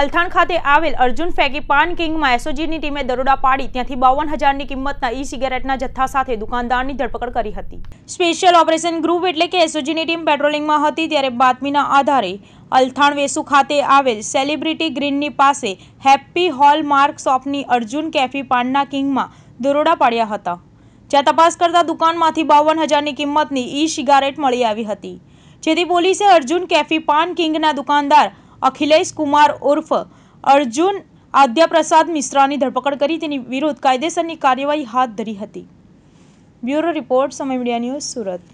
અલથાણ ખાતે આવેલ અર્જુન ફેગી પાન કિંગમાં એસઓજીની ટીમે દરોડા પાડી ત્યાંથી બાવન હજારની કિંમતના ઈ સિગારેટના જથ્થા સાથે દુકાનદારની ધરપકડ કરી હતી સ્પેશિયલ ઓપરેશન ગ્રુપ એટલે કે એસઓજીની ટીમ પેટ્રોલિંગમાં હતી ત્યારે બાતમીના આધારે અલથાણ વેસુ ખાતે આવેલ સેલિબ્રિટી ગ્રીનની પાસે હેપ્પી હોલ માર્ક શોપની અર્જુન કેફી પાનના કિંગમાં દરોડા પાડ્યા હતા જ્યાં તપાસ કરતા દુકાનમાંથી બાવન હજારની કિંમતની ઈ સિગારેટ મળી આવી હતી જેથી પોલીસે અર્જુન કેફી પાન કિંગના દુકાનદાર અખિલેશ કુમાર ઉર્ફ અર્જુન આદ્યાપ્રસાદ મિશ્રાની ધરપકડ કરી તેની વિરુદ્ધ કાયદેસરની કાર્યવાહી હાથ ધરી હતી બ્યુરો રિપોર્ટ સમય મીડિયા ન્યૂઝ સુરત